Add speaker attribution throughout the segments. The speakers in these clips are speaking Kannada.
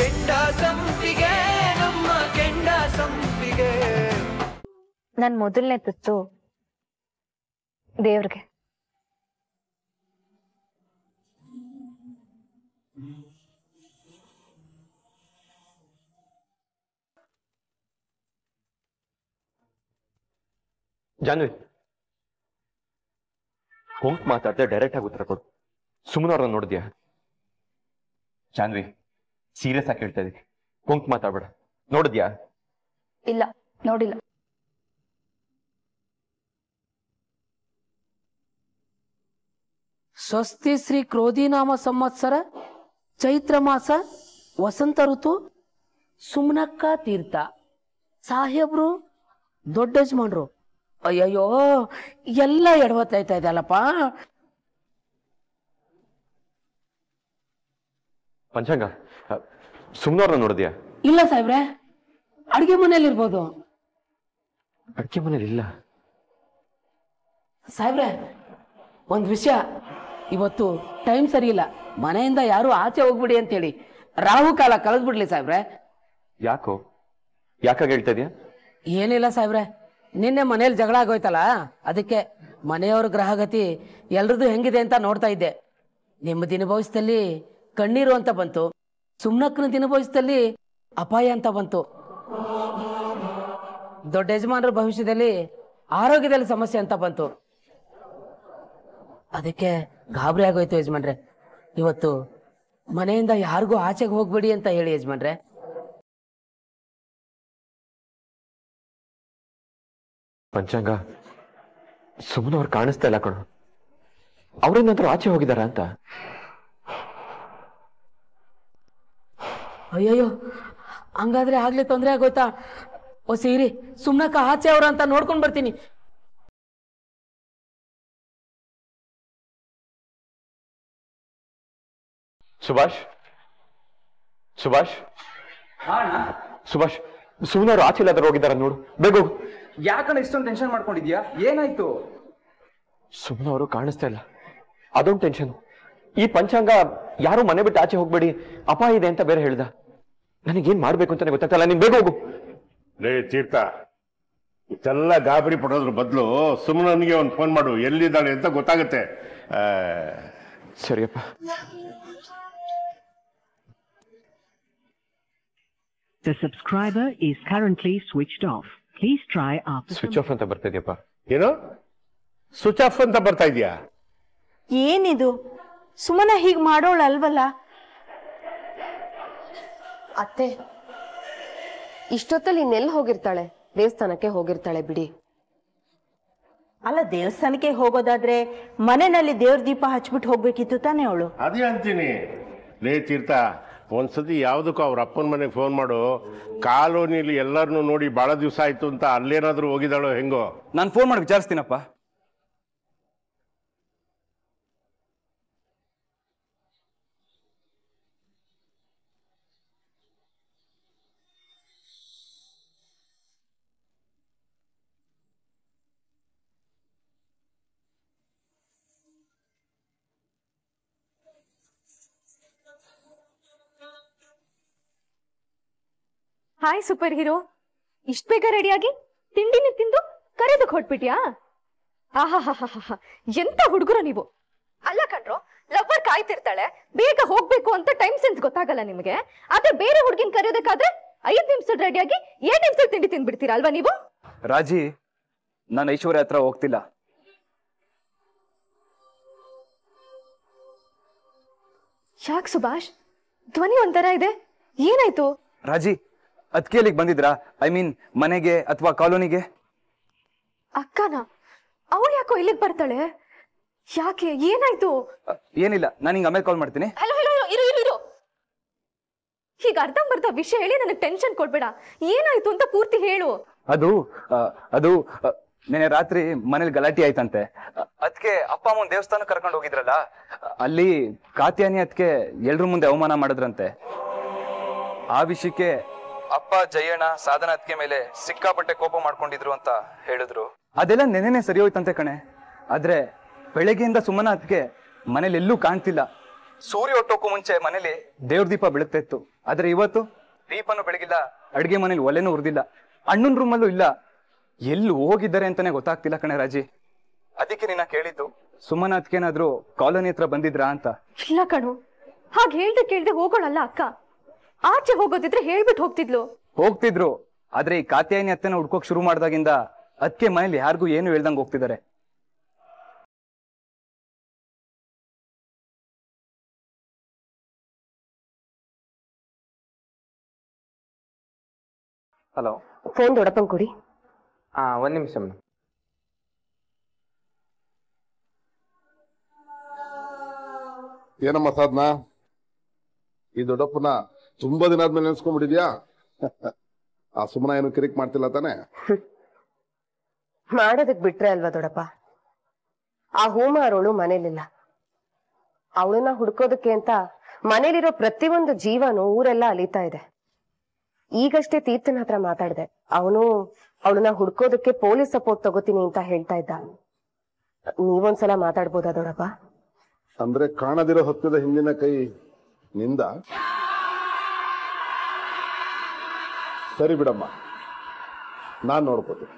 Speaker 1: ಕೆಂಡ ಸಂಪಿಗೆ
Speaker 2: ನಮ್ಮ ಕೆಂಡ ಸಂಪಿಗೆ
Speaker 1: ನನ್ ಮೊದಲನೇ ತುತ್ತು ದೇವ್ರಿಗೆ
Speaker 3: ಜಾನ್ವಿ ಕೊಂಕ್ ಮಾತಾಡ್ದೆ ಡೈರೆಕ್ಟ್ ಆಗಿ ಉತ್ತರ ಕೊಡು ಸುಮ್ಮನವ್ರನ್ನ ನೋಡಿದ್ಯಾ ಜಾನ್ವಿ ಸೀರಿಯಸ್ ಆಗಿ ಹೇಳ್ತಾ ಇದೀನಿ ಕುಂಕ್ ಮಾತಾಡ್ಬೇಡ ನೋಡಿದ್ಯಾ
Speaker 2: ಇಲ್ಲ ನೋಡಿಲ್ಲ ಸ್ವಸ್ತಿ ಶ್ರೀ ಕ್ರೋಧಿನಾಮ ಸಂವತ್ಸರ ಚೈತ್ರ ಮಾಸ ವಸಂತ ಋತು ಸುಮ್ನಕ್ಕ ತೀರ್ಥ ಸಾಹೇಬ್ರು ದೊಡ್ಡ ಯಜಮಾನ್ರು ಅಯ್ಯಯ್ಯೋ ಎಲ್ಲ ಎಡವತ್ತಾಯ್ತಾ ಇದೆಯಲ್ಲಪ್ಪ
Speaker 3: ಪಂಚಾಂಗ ಸುಮ್ನವ್ರನ್ನ ನೋಡಿದ್ಯಾ
Speaker 2: ಇಲ್ಲ ಸಾಹೇಬ್ರೆ ಅಡಿಗೆ ಮನೇಲಿ ಇರ್ಬೋದು
Speaker 3: ಅಡಿಗೆ ಮನೇಲಿ ಇಲ್ಲ
Speaker 2: ಸಾಹೇಬ್ರೆ ಒಂದು ವಿಷಯ ಇವತ್ತು ಟೈಮ್ ಸರಿ ಇಲ್ಲ ಮನೆಯಿಂದ ಯಾರು ಆಚೆ ಹೋಗ್ಬಿಡಿ ಅಂತೇಳಿ ರಾಹು ಕಾಲ ಕಳೆದ್ಬಿಡ್ಲಿ ಸಾಹೇಬ್ರೆ
Speaker 3: ಯಾಕೋ ಯಾಕಾಗಿ ಹೇಳ್ತಾ ಇದೀಯಾ
Speaker 2: ಏನಿಲ್ಲ ಸಾಹೇಬ್ರೆ ನಿನ್ನೆ ಮನೇಲಿ ಜಗಳ ಆಗೋಯ್ತಲ್ಲ ಅದಕ್ಕೆ ಮನೆಯವ್ರ ಗ್ರಹಗತಿ ಎಲ್ರದ್ದು ಹೆಂಗಿದೆ ಅಂತ ನೋಡ್ತಾ ಇದ್ದೆ ನಿಮ್ಮ ದಿನ ಭವಿಷ್ಯದಲ್ಲಿ ಕಣ್ಣೀರು ಅಂತ ಬಂತು ಸುಮ್ನಕ್ಕನ ಭವಿಷ್ಯದಲ್ಲಿ ಅಪಾಯ ಅಂತ ಬಂತು ದೊಡ್ಡ ಯಜಮಾನರ ಭವಿಷ್ಯದಲ್ಲಿ ಆರೋಗ್ಯದಲ್ಲಿ ಸಮಸ್ಯೆ ಅಂತ ಬಂತು ಅದಕ್ಕೆ ಗಾಬರಿ ಆಗೋಯ್ತು ಯಜಮಾನ್ರೆ ಇವತ್ತು ಮನೆಯಿಂದ ಯಾರಿಗೂ ಆಚೆಗೆ ಹೋಗ್ಬೇಡಿ ಅಂತ ಹೇಳಿ ಯಜಮಾನ್ರೆ
Speaker 1: ಪಂಚಾಂಗ
Speaker 3: ಸುಮ್ಮನವ್ರು ಕಾಣಿಸ್ತಾ ಇಲ್ಲ ಕಣ ಅವ್ರೇನಾದ್ರೂ ಆಚೆ ಹೋಗಿದಾರ ಅಂತ
Speaker 2: ಅಯ್ಯಯ್ಯೋ ಹಂಗಾದ್ರೆ ಆಗ್ಲೇ ತೊಂದರೆ ಆಗೋಯ್ತಾ ಓ ಸೀರಿ ಸುಮ್ನಕ್ಕ ಆಚೆ ಅವ್ರ ಅಂತ ನೋಡ್ಕೊಂಡು ಬರ್ತೀನಿ
Speaker 3: ಸುಭಾಷ್ ಸುಭಾಷ್ ಸುಭಾಷ್ ಸುಮ್ನ ಆಚೆ ಇಲ್ಲಾದ್ರೂ ಹೋಗಿದ್ದಾರೆ ನೋಡು ಬೇಗ ಯಾಕಣ್ಣ ಇಷ್ಟೊಂದು ಟೆನ್ಷನ್ ಮಾಡ್ಕೊಂಡಿದ್ಯಾ ಏನಾಯ್ತು ಸುಮ್ನ ಅವರು ಕಾಣಿಸ್ತಾ ಇಲ್ಲ ಅದೊಂದು ಟೆನ್ಷನ್ ಈ ಪಂಚಾಂಗ ಯಾರು ಮನೆ ಬಿಟ್ಟು ಆಚೆ ಹೋಗ್ಬೇಡಿ ಅಪಾಯ ಇದೆ ಅಂತ ಬೇರೆ ಹೇಳ್ದ ನನಗೆ ನನಗೇನ್ ಮಾಡ್ಬೇಕು ಅಂತ ಗೊತ್ತಾಗ್ತಲ್ಲ ನೀನ್ ಬೇಗ ಹೋಗು
Speaker 4: ತೀರ್ಥ ಇಷ್ಟೆಲ್ಲ ಗಾಬರಿ ಪಡೋದ್ರ ಬದಲು ಸುಮ್ಮನಿಗೆ ಒಂದು ಫೋನ್ ಮಾಡು ಎಲ್ಲಿದ್ದಾಳೆ ಅಂತ ಗೊತ್ತಾಗುತ್ತೆ ಆ, ಸರಿಯಪ್ಪ
Speaker 1: The subscriber is currently switched off. Please try after some- switch off ಅಂತ ಬರ್ತಿದ್ಯಪ್ಪ ಏನು
Speaker 4: ಸ್ವಿಚ್ ಆಫ್ ಅಂತ ಬರ್ತಾ ಇದೆಯಾ
Speaker 1: ಏನಿದು ಸುಮನ ಹೀಗ್ ಮಾಡೋಳಲ್ವಲ್ಲ ಅತ್ತೆ ಇಷ್ಟೊತ್ತಲ್ಲಿ ಇನ್ನೆಲ್ಲ ಹೋಗಿರ್ತಾಳೆ ದೇವಸ್ಥಾನಕ್ಕೆ ಹೋಗಿರ್ತಾಳೆ ಬಿಡಿ
Speaker 2: ಅಲ್ಲ ದೇವಸ್ಥಾನಕ್ಕೆ ಹೋಗೋದಾದ್ರೆ ಮನೆಯಲ್ಲಿ ದೇವ್ರ ದೀಪ ಹಚ್ಬಿಟ್ಟು ಹೋಗ್ಬೇಕಿತ್ತು ತಾನೇ ಅವಳು ಅದೇ
Speaker 4: ಅಂತೀನಿ ಲೇ ತೀರ್ಥ ಒಂದ್ಸತಿ ಯಾವ್ದಕ್ಕೂ ಅವ್ರ ಅಪ್ಪನ ಮನೆಗೆ ಫೋನ್ ಮಾಡು ಕಾಲೋನಿಲಿ ಎಲ್ಲರನ್ನೂ ನೋಡಿ ಬಹಳ ದಿವಸ ಆಯ್ತು ಅಂತ ಅಲ್ಲೇನಾದರೂ ಹೋಗಿದಾಳೋ ಹೆಂಗೋ ನಾನು ಫೋನ್ ಮಾಡಿ ವಿಚಾರಿಸ್ತೀನಪ್ಪ
Speaker 1: ಹಾಯ್ ಸೂಪರ್ ಹೀರೋ ಇಷ್ಟ ಬೇಗ ರೆಡಿಯಾಗಿ ತಿಂಡಿನ ತಿಂದು ಕರೆದು ಹೊಟ್ಬಿಟ್ಯಾ ಆಹಾ ಎಂತ ಹುಡುಗರು ನೀವು ಅಲ್ಲ ಕಣ್ರು ಲವ್ವರ್ ಕಾಯ್ತಿರ್ತಾಳೆ ಬೇಗ ಹೋಗ್ಬೇಕು ಅಂತ ಟೈಮ್ ಸೆನ್ಸ್ ಗೊತ್ತಾಗಲ್ಲ ನಿಮಗೆ ಆದ್ರೆ ಬೇರೆ ಹುಡುಗಿನ ಕರೆಯೋದಕ್ಕಾದ್ರೆ ಐದ್ ನಿಮಿಷದ ರೆಡಿಯಾಗಿ ಏಳು ನಿಮಿಷ ತಿಂಡಿ ತಿನ್ಬಿಡ್ತೀರಾ ಅಲ್ವಾ ನೀವು
Speaker 3: ರಾಜಿ ನಾನು ಐಶ್ವರ್ಯ ಹತ್ರ ಹೋಗ್ತಿಲ್ಲ
Speaker 1: ಯಾಕೆ ಸುಭಾಷ್ ಧ್ವನಿ ಒಂಥರ ಇದೆ ಏನಾಯ್ತು
Speaker 3: ರಾಜೀ ಅದಕ್ಕೆ ಇಲ್ಲಿಗೆ ಬಂದಿದ್ರಾ ಐ ಮೀನ್ ಮನೆಗೆ ಅಥವಾ ಕಾಲೋನಿಗೆ
Speaker 1: ಅಕ್ಕನ ಅವಳು ಯಾಕೋ ಇಲ್ಲಿಗೆ ಬರ್ತಾಳೆ ಯಾಕೆ ಏನಾಯ್ತು
Speaker 3: ಏನಿಲ್ಲ ನಾನು ಹಿಂಗ ಆಮೇಲೆ ಕಾಲ್ ಮಾಡ್ತೀನಿ
Speaker 1: ಹಲೋ ಹಲೋ ಇರು ಇರು ಇರು ಹೀಗ ವಿಷಯ ಹೇಳಿ ನನಗೆ ಟೆನ್ಷನ್ ಕೊಡ್ಬೇಡ ಏನಾಯ್ತು ಅಂತ ಪೂರ್ತಿ ಹೇಳು
Speaker 3: ಅದು ಅದು ನೆನೆ ರಾತ್ರಿ ಮನೇಲಿ ಗಲಾಟೆ ಆಯ್ತಂತೆ ಅದಕ್ಕೆ ಅಪ್ಪ ಅಮ್ಮ ದೇವಸ್ಥಾನ ಕರ್ಕೊಂಡು ಹೋಗಿದ್ರಲ್ಲ ಅಲ್ಲಿ ಕಾತ್ಯಾನಿ ಅದಕ್ಕೆ ಎಲ್ರ ಮುಂದೆ ಅವಮಾನ ಮಾಡಿದ್ರಂತೆ ಆ ವಿಷಯಕ್ಕೆ ಅಪ್ಪ ಜಯಣ್ಣ ಸಾಧನ ಮೇಲೆ ಸಿಕ್ಕಾಪಟ್ಟೆ ಕೋಪ ಮಾಡ್ಕೊಂಡಿದ್ರು ಅಂತ ಹೇಳಿದ್ರು ಅದೆಲ್ಲ ನೆನೆನೆ ಸರಿ ಹೋಯ್ತಂತೆ ಕಣೆ ಆದ್ರೆ ಬೆಳಗ್ಗೆಯಿಂದ ಸುಮ್ಮನ ಮನೇಲಿ ಮನೇಲೆಲ್ಲೂ ಕಾಣ್ತಿಲ್ಲ ಸೂರ್ಯ ಒಟ್ಟೋಕು ಮುಂಚೆ ಮನೇಲಿ ದೇವ್ರ ದೀಪ ಬೆಳಗ್ತಾ ಇತ್ತು ಆದ್ರೆ ಇವತ್ತು ದೀಪನು ಬೆಳಗಿಲ್ಲ ಅಡಿಗೆ ಮನೇಲಿ ಒಲೆನೂ ಉರ್ದಿಲ್ಲ ಅಣ್ಣನ ರೂಮಲ್ಲೂ ಇಲ್ಲ ಎಲ್ಲಿ ಹೋಗಿದ್ದಾರೆ ಅಂತಾನೆ ಗೊತ್ತಾಗ್ತಿಲ್ಲ ಕಣೆ ರಾಜಿ ಅದಕ್ಕೆ ನಿನ್ನ ಕೇಳಿದ್ದು ಸುಮ್ಮನ ಅದಕ್ಕೇನಾದ್ರೂ ಕಾಲೋನಿ ಹತ್ರ ಬಂದಿದ್ರಾ ಅಂತ
Speaker 1: ಇಲ್ಲ ಕಣು ಹಾಗೆ ಹೇಳ್ದೆ ಕೇಳ್ದೆ ಹೋಗೋಣಲ್ಲ ಅಕ್ಕ ಆಚೆ ಹೋಗೋದಿದ್ರೆ ಹೇಳ್ಬಿಟ್ಟು ಹೋಗ್ತಿದ್ಲು
Speaker 3: ಹೋಗ್ತಿದ್ರು ಆದ್ರೆ ಈ ಕಾತ್ಯಾಯಿನಿ ಅತ್ತೆನ ಹುಡ್ಕೋಕ್ ಶುರು ಮಾಡಿದಾಗಿಂದ ಅದಕ್ಕೆ ಮನೇಲಿ ಯಾರಿಗೂ ಏನು ಹೇಳ್ದಂಗ್ ಹೋಗ್ತಿದ್ದಾರೆ
Speaker 1: ಹಲೋ ಫೋನ್ ದೊಡ್ಡಪ್ಪಂಗ್ ಕೊಡಿ ಹಾ ಒಂದ್ ನಿಮಿಷ ಮೇಡಮ್ ಏನಮ್ಮ
Speaker 4: ಸಾಧನ ಈ ದೊಡ್ಡಪ್ಪನ ತುಂಬಾ ದಿನ ಆದ್ಮೇಲೆ ನೆನ್ಸ್ಕೊಂಡ್ಬಿಟ್ಟಿದ್ಯಾ ಆ ಸುಮ್ಮನ ಏನು ಕಿರಿಕ್ ಮಾಡ್ತಿಲ್ಲ ತಾನೆ
Speaker 1: ಮಾಡೋದಕ್ ಬಿಟ್ರೆ ಅಲ್ವಾ ದೊಡಪ್ಪ ಆ ಹೂಮ ಮನೇಲಿಲ್ಲ ಅವಳನ್ನ ಹುಡ್ಕೋದಕ್ಕೆ ಅಂತ ಮನೇಲಿರೋ ಪ್ರತಿಯೊಂದು ಜೀವನು ಊರೆಲ್ಲ ಅಲಿತಾ ಇದೆ ಈಗಷ್ಟೇ ತೀರ್ಥನ ಹತ್ರ ಮಾತಾಡಿದೆ ಅವನು ಅವಳನ್ನ ಹುಡ್ಕೋದಕ್ಕೆ ಪೊಲೀಸ್ ಸಪೋರ್ಟ್ ತಗೋತೀನಿ ಅಂತ ಹೇಳ್ತಾ ಇದ್ದ ನೀವೊಂದ್ಸಲ ಮಾತಾಡ್ಬೋದಾ ದೊಡಪ್ಪ
Speaker 4: ಅಂದ್ರೆ ಕಾಣದಿರೋ ಹತ್ತಿದ ಹಿಂದಿನ ಕೈ ನಿಂದ ಸರಿ ಬಿಡಮ್ಮ ನಾನು ನೋಡ್ಕೋತೀನಿ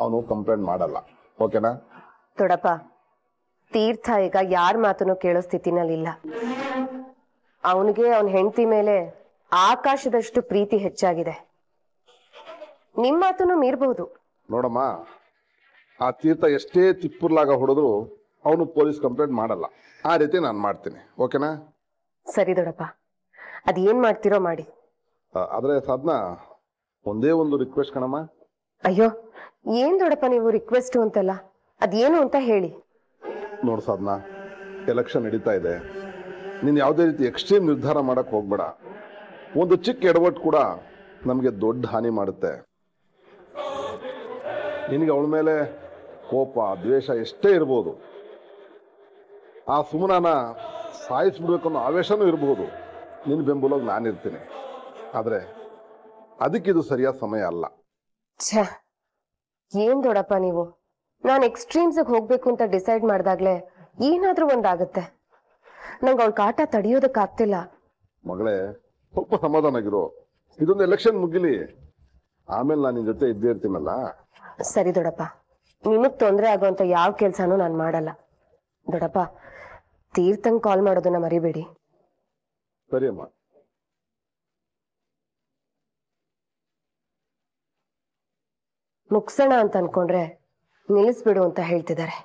Speaker 4: ಅವನು ಕಂಪ್ಲೇಂಟ್ ಮಾಡಲ್ಲ ಓಕೆನಾ
Speaker 1: ದೊಡಪ್ಪ ತೀರ್ಥ ಈಗ ಯಾರ ಮಾತನ್ನು ಕೇಳೋ ಸ್ಥಿತಿನಲ್ಲಿಲ್ಲ ಅವನಿಗೆ ಅವನ ಹೆಂಡತಿ ಮೇಲೆ ಆಕಾಶದಷ್ಟು ಪ್ರೀತಿ ಹೆಚ್ಚಾಗಿದೆ ನಿಮ್ಮ ಮಾತನ್ನು ಮೀರ್ಬಹುದು
Speaker 4: ನೋಡಮ್ಮ ಆ ತೀರ್ಥ ಎಷ್ಟೇ ತಿಪ್ಪುರ್ಲಾಗ ಹೊಡೆದ್ರು ಅವನು ಪೊಲೀಸ್ ಕಂಪ್ಲೇಂಟ್ ಮಾಡಲ್ಲ ಆ ರೀತಿ ನಾನು ಮಾಡ್ತೀನಿ ಓಕೆನಾ
Speaker 1: ಸರಿ ದೊಡಪ್ಪ ಅದೇನ್ ಮಾಡ್ತಿರೋ ಮಾಡಿ
Speaker 4: ಆದ್ರೆ ಸಾಧನಾ ಒಂದೇ ಒಂದು ರಿಕ್ವೆಸ್ಟ್ ಕಣಮ್ಮ
Speaker 1: ಅಯ್ಯೋ ಏನ್ ದೊಡಪ್ಪ ನೀವು ರಿಕ್ವೆಸ್ಟ್ ಅಂತಲ್ಲ ಅದೇನು ಅಂತ ಹೇಳಿ
Speaker 4: ನೋಡ್ ಸಾಧನ ಎಲೆಕ್ಷನ್ ನಡೀತಾ ಇದೆ ನೀನು ಯಾವುದೇ ರೀತಿ ಎಕ್ಸ್ಟ್ರೀಮ್ ನಿರ್ಧಾರ ಮಾಡಕ್ ಹೋಗ್ಬೇಡ ಒಂದು ಚಿಕ್ಕ ಎಡವಟ್ಟು ಕೂಡ ನಮಗೆ ದೊಡ್ಡ ಹಾನಿ ಮಾಡುತ್ತೆ ನಿನಗೆ ಅವಳ ಮೇಲೆ ಕೋಪ ದ್ವೇಷ ಎಷ್ಟೇ ಇರ್ಬೋದು ಆ ಸುಮನಾನ ಸಾಯಿಸ್ಬಿಡ್ಬೇಕು ಅನ್ನೋ ಆವೇಶನೂ ಇರಬಹುದು ನಿನ್ನ ಬೆಂಬಲವಾಗಿ ನಾನಿರ್ತೀನಿ ಆದರೆ ಅದಕ್ಕೆ ಇದು ಸರಿಯಾದ ಸಮಯ ಅಲ್ಲ
Speaker 1: ಛೇ ಏನ್ ದೊಡಪ್ಪ ನೀವು ನಾನು ಎಕ್ಸ್ಟ್ರೀಮ್ಸ್ ಹೋಗ್ಬೇಕು ಅಂತ ಡಿಸೈಡ್ ಮಾಡಿದಾಗ್ಲೇ ಏನಾದ್ರೂ ಒಂದಾಗತ್ತೆ ನಂಗೆ ಅವಳ ಕಾಟ ತಡೆಯೋದಕ್ಕಾಗ್ತಿಲ್ಲ
Speaker 4: ಮಗಳೇ ಸ್ವಲ್ಪ ಸಮಾಧಾನ ಸಮಾಧಾನಾಗಿರು ಇದೊಂದು ಎಲೆಕ್ಷನ್ ಮುಗಿಲಿ ಆಮೇಲೆ ನಾನು ನಿನ್ ಜೊತೆ ಇದ್ದೇ ಇರ್ತೀನಲ್ಲ
Speaker 1: ಸರಿ ದೊಡಪ್ಪ ನಿಮಗ್ ತೊಂದರೆ ಆಗುವಂತ ಯಾವ ಕೆಲ್ಸನೂ ನಾನು ಮಾಡಲ್ಲ ದೊಡಪ್ಪ ತೀರ್ಥಂಗ್ ಕಾಲ್ ಮಾಡೋದನ್ನ ಮರಿಬೇಡಿ ಸರಿ ಅಮ್ಮ ಮುಗ್ಸೋಣ ಅಂತ ಅನ್ಕೊಂಡ್ರೆ ನಿಲ್ಲಿಸ್ಬಿಡು ಅಂತ ಹೇಳ್ತಿದ್ದಾರೆ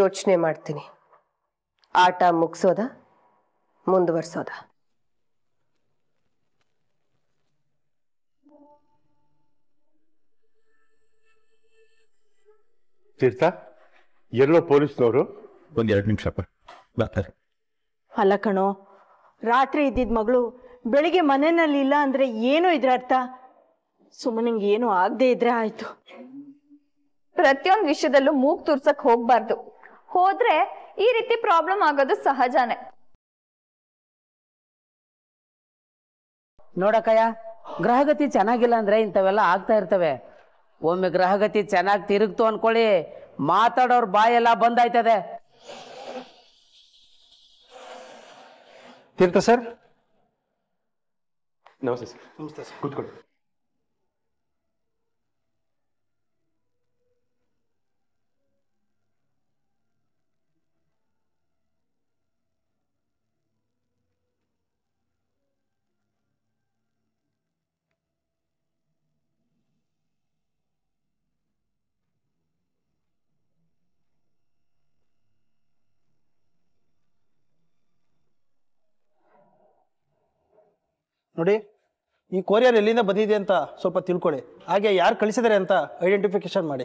Speaker 1: ಯೋಚನೆ ಮಾಡ್ತೀನಿ ಆಟ ಮುಗಿಸೋದ ಮುಂದುವರ್ಸೋದ
Speaker 4: ತೀರ್ಥ ಎಲ್ಲೋ ಪೊಲೀಸ್ನವರು ಒಂದ್ ಎರಡು ನಿಮಿಷ ಬರ್ತಾರೆ
Speaker 2: ಅಲ್ಲ ಕಣೋ ರಾತ್ರಿ ಇದ್ದಿದ್ ಮಗಳು ಬೆಳಿಗ್ಗೆ ಮನೆಯಲ್ಲಿ ಇಲ್ಲ ಅಂದ್ರೆ ಏನು ಇದ್ರ ಅರ್ಥ ಸುಮ್ಮನಿಂಗ್ ಏನು ಆಗದೆ ಇದ್ರೆ ಆಯ್ತು ಪ್ರತಿಯೊಂದು ವಿಷಯದಲ್ಲೂ ಮೂಗ್ ತುರ್ಸಕ್
Speaker 1: ಹೋಗ್ಬಾರ್ದು ಹೋದ್ರೆ ಈ ರೀತಿ ಪ್ರಾಬ್ಲಮ್ ಆಗೋದು ಸಹಜಾನೆ
Speaker 2: ನೋಡಕ್ಕಯ್ಯ ಗ್ರಹಗತಿ ಚೆನ್ನಾಗಿಲ್ಲ ಅಂದ್ರೆ ಇಂಥವೆಲ್ಲ ಆಗ್ತಾ ಇರ್ತವೆ ಒಮ್ಮೆ ಗ್ರಹಗತಿ ಚೆನ್ನಾಗಿ ತಿರುಗ್ತು ಅನ್ಕೊಳ್ಳಿ ಮಾತಾಡೋರ್ ಬಾಯೆಲ್ಲ ಬಂದಾಯ್ತದೆ ತೀರ್ಥ ಸರ್ ನಮಸ್ತೆ ಸರ್ ನಮಸ್ತೆ ಸರ್ ಕೂತ್ಕೊಳ್ಳಿ
Speaker 3: ನೋಡಿ ಈ ಕೊರಿಯರ್ ಎಲ್ಲಿಂದ ಬಂದಿದೆ ಅಂತ ಸ್ವಲ್ಪ ತಿಳ್ಕೊಳ್ಳಿ ಹಾಗೆ ಯಾರು ಕಳಿಸಿದ್ದಾರೆ ಅಂತ ಐಡೆಂಟಿಫಿಕೇಶನ್ ಮಾಡಿ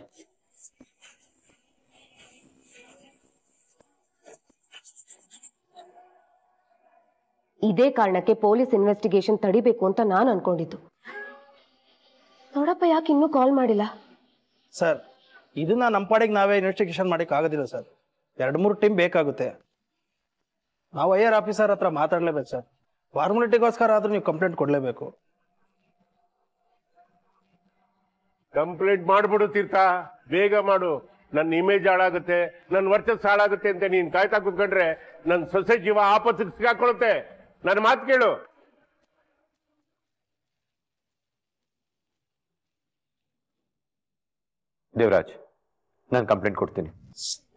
Speaker 1: ಇದೇ ಕಾರಣಕ್ಕೆ ಪೊಲೀಸ್ ಇನ್ವೆಸ್ಟಿಗೇಷನ್ ತಡಿಬೇಕು ಅಂತ ನಾನು ಅನ್ಕೊಂಡಿದ್ದು ನೋಡಪ್ಪ ಯಾಕೆ ಇನ್ನೂ ಕಾಲ್ ಮಾಡಿಲ್ಲ
Speaker 3: ಸರ್ ಇದನ್ನ ನಮ್ಮ ಪಾಡಿಗೆ ನಾವೇ ಇನ್ವೆಸ್ಟಿಗೇಷನ್ ಮಾಡಕ್ಕೆ ಆಗೋದಿಲ್ಲ ಸರ್ ಎರಡು ಮೂರು ಟೀಮ್ ಬೇಕಾಗುತ್ತೆ ನಾವು ಐ ಆರ್ ಆಫೀಸರ್ ಹತ್ರ ಮಾತಾಡಲೇಬೇಕು ಸರ್ ಫಾರ್ಮಾಲಿಟಿಗೋಸ್ಕರ ಆದ್ರೂ ನೀವು ಕಂಪ್ಲೇಂಟ್ ಕೊಡಲೇಬೇಕು
Speaker 4: ಕಂಪ್ಲೇಂಟ್ ಮಾಡ್ಬಿಡು ತೀರ್ಥ ಬೇಗ ಮಾಡು ನನ್ನ ಇಮೇಜ್ ಹಾಳಾಗುತ್ತೆ ನನ್ನ ವರ್ಚಸ್ ಹಾಳಾಗುತ್ತೆ ಅಂತ ನೀನ್ ಕಾಯ್ತಾ ಕುತ್ಕೊಂಡ್ರೆ ನನ್ನ ಸೊಸೆ ಜೀವ ಆಪತ್ತು ಸಿಗಾಕೊಳ್ಳುತ್ತೆ ನನ್ನ ಮಾತು ಕೇಳು
Speaker 3: ದೇವರಾಜ್ ನಾನು ಕಂಪ್ಲೇಂಟ್ ಕೊಡ್ತೀನಿ